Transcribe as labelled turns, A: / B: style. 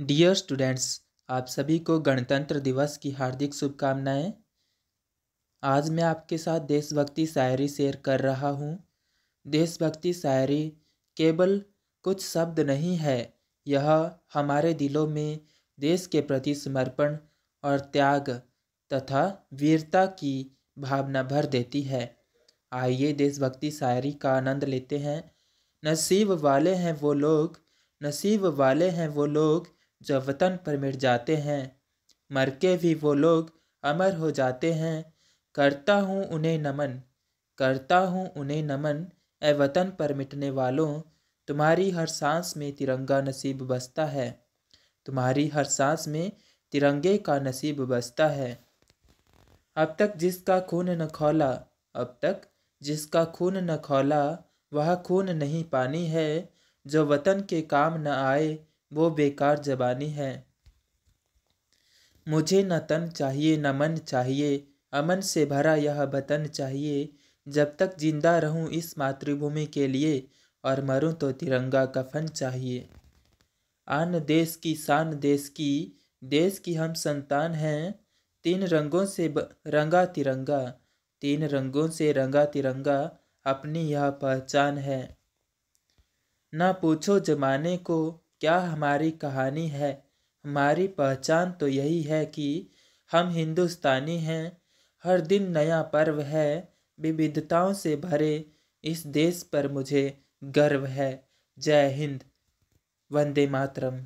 A: Dear students आप सभी को गणतंत्र दिवस की हार्दिक शुभकामनाएं आज मैं आपके साथ देशभक्ति शायरी शेयर कर रहा हूं। देशभक्ति शायरी केवल कुछ शब्द नहीं है यह हमारे दिलों में देश के प्रति समर्पण और त्याग तथा वीरता की भावना भर देती है आइए देशभक्ति शायरी का आनंद लेते हैं नसीब वाले हैं वो लोग नसीब वाले हैं वो लोग जब वतन पर मिट जाते हैं मर के भी वो लोग अमर हो जाते हैं करता हूँ उन्हें नमन करता हूँ उन्हें नमन ए वतन पर मिटने वालों तुम्हारी हर सांस में तिरंगा नसीब बसता है तुम्हारी हर सांस में तिरंगे का नसीब बसता है अब तक जिसका खून न खोला अब तक जिसका खून न खोला वह खून नहीं पानी है जो वतन के काम न आए वो बेकार जबानी है मुझे न तन चाहिए न मन चाहिए अमन से भरा यह वतन चाहिए जब तक जिंदा रहूं इस मातृभूमि के लिए और मरूं तो तिरंगा कफन चाहिए आन देश की शान देश की देश की हम संतान हैं तीन रंगों से ब, रंगा तिरंगा तीन रंगों से रंगा तिरंगा अपनी यह पहचान है ना पूछो जमाने को क्या हमारी कहानी है हमारी पहचान तो यही है कि हम हिंदुस्तानी हैं हर दिन नया पर्व है विविधताओं से भरे इस देश पर मुझे गर्व है जय हिंद वंदे मातरम